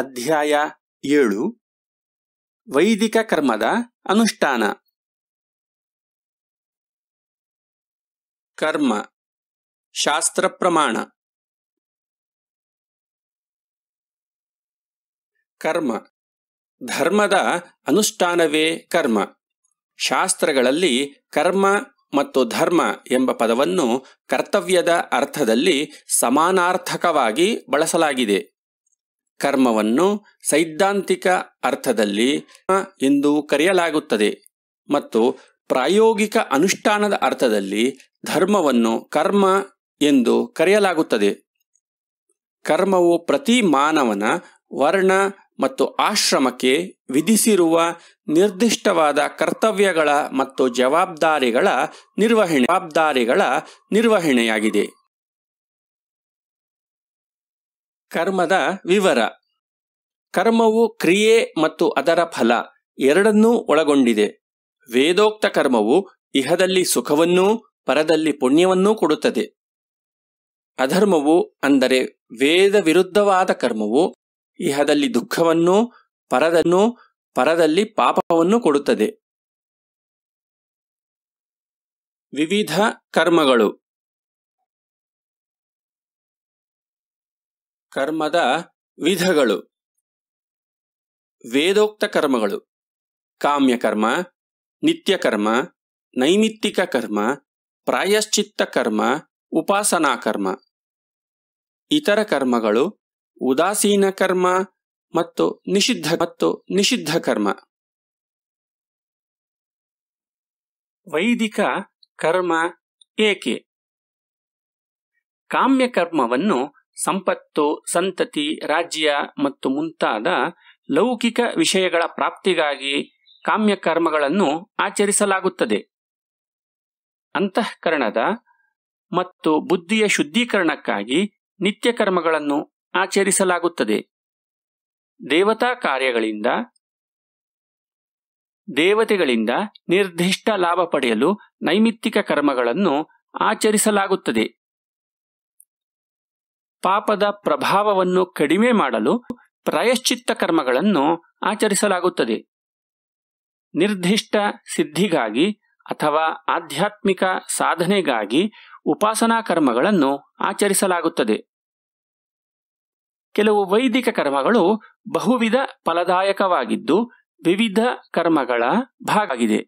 ಅಧ್ಯಾಯ ಏಳು ವೈದಿಕ ಕರ್ಮದ ಅನುಷ್ಠಾನ ಕರ್ಮ ಶಾಸ್ತ್ರ ಪ್ರಮಾಣ ಕರ್ಮ ಧರ್ಮದ ಅನುಷ್ಠಾನವೇ ಕರ್ಮ ಶಾಸ್ತ್ರಗಳಲ್ಲಿ ಕರ್ಮ ಮತ್ತು ಧರ್ಮ ಎಂಬ ಪದವನ್ನು ಕರ್ತವ್ಯದ ಅರ್ಥದಲ್ಲಿ ಸಮಾನಾರ್ಥಕವಾಗಿ ಬಳಸಲಾಗಿದೆ ಕರ್ಮವನ್ನು ಸೈದ್ಧಾಂತಿಕ ಅರ್ಥದಲ್ಲಿ ಎಂದು ಕರೆಯಲಾಗುತ್ತದೆ ಮತ್ತು ಪ್ರಾಯೋಗಿಕ ಅನುಷ್ಠಾನದ ಅರ್ಥದಲ್ಲಿ ಧರ್ಮವನ್ನು ಕರ್ಮ ಎಂದು ಕರೆಯಲಾಗುತ್ತದೆ ಕರ್ಮವು ಪ್ರತಿ ಮಾನವನ ವರ್ಣ ಮತ್ತು ಆಶ್ರಮಕ್ಕೆ ವಿಧಿಸಿರುವ ನಿರ್ದಿಷ್ಟವಾದ ಕರ್ತವ್ಯಗಳ ಮತ್ತು ಜವಾಬ್ದಾರಿಗಳ ನಿರ್ವಹಣೆ ಜವಾಬ್ದಾರಿಗಳ ನಿರ್ವಹಣೆಯಾಗಿದೆ ಕರ್ಮದ ವಿವರ ಕರ್ಮವು ಕ್ರಿಯೆ ಮತ್ತು ಅದರ ಫಲ ಎರಡನ್ನೂ ಒಳಗೊಂಡಿದೆ ವೇದೋಕ್ತ ಕರ್ಮವು ಇಹದಲ್ಲಿ ಸುಖವನ್ನೂ ಪರದಲ್ಲಿ ಪುಣ್ಯವನ್ನೂ ಕೊಡುತ್ತದೆ ಅಧರ್ಮವು ಅಂದರೆ ವೇದ ವಿರುದ್ಧವಾದ ಕರ್ಮವು ಇಹದಲ್ಲಿ ದುಃಖವನ್ನೂ ಪರದನ್ನು ಪರದಲ್ಲಿ ಪಾಪವನ್ನು ಕೊಡುತ್ತದೆ ವಿವಿಧ ಕರ್ಮಗಳು ಕರ್ಮದ ವಿಧಗಳು ವೇದೋಕ್ತ ಕರ್ಮಗಳು ಕಾಮ್ಯಕರ್ಮ ನಿತ್ಯಕರ್ಮ ನೈಮಿತ್ತಿಕ ಕರ್ಮ ಪ್ರಾಯಶ್ಚಿತ್ತ ಕರ್ಮ ಉಪಾಸನಾ ಕರ್ಮ ಇತರ ಕರ್ಮಗಳು ಉದಾಸೀನ ಕರ್ಮ ಮತ್ತು ನಿಷಿದ್ಧ ಮತ್ತು ನಿಷಿದ್ಧ ಕರ್ಮ ವೈದಿಕ ಕರ್ಮ ಏಕೆ ಕಾಮ್ಯಕರ್ಮವನ್ನು ಸಂಪತ್ತು ಸಂತತಿ ರಾಜ್ಯ ಮತ್ತು ಮುಂತಾದ ಲೌಕಿಕ ವಿಷಯಗಳ ಪ್ರಾಪ್ತಿಗಾಗಿ ಕಾಮ್ಯಕರ್ಮಗಳನ್ನು ಆಚರಿಸಲಾಗುತ್ತದೆ ಅಂತಃಕರಣದ ಮತ್ತು ಬುದ್ಧಿಯ ಶುದ್ಧೀಕರಣಕ್ಕಾಗಿ ನಿತ್ಯ ಕರ್ಮಗಳನ್ನು ಆಚರಿಸಲಾಗುತ್ತದೆ ದೇವತಾ ಕಾರ್ಯಗಳಿಂದ ದೇವತೆಗಳಿಂದ ನಿರ್ದಿಷ್ಟ ಲಾಭ ಪಡೆಯಲು ನೈಮಿತ್ತಿಕ ಕರ್ಮಗಳನ್ನು ಆಚರಿಸಲಾಗುತ್ತದೆ ಪಾಪದ ಪ್ರಭಾವವನ್ನು ಕಡಿಮೆ ಮಾಡಲು ಪ್ರಾಯಶ್ಚಿತ್ತ ಕರ್ಮಗಳನ್ನು ಆಚರಿಸಲಾಗುತ್ತದೆ ನಿರ್ದಿಷ್ಟ ಸಿದ್ಧಿಗಾಗಿ ಅಥವಾ ಆಧ್ಯಾತ್ಮಿಕ ಸಾಧನೆಗಾಗಿ ಉಪಾಸನಾ ಕರ್ಮಗಳನ್ನು ಆಚರಿಸಲಾಗುತ್ತದೆ ಕೆಲವು ವೈದಿಕ ಕರ್ಮಗಳು ಬಹುವಿಧ ಫಲದಾಯಕವಾಗಿದ್ದು ವಿವಿಧ ಕರ್ಮಗಳ ಭಾಗವಾಗಿದೆ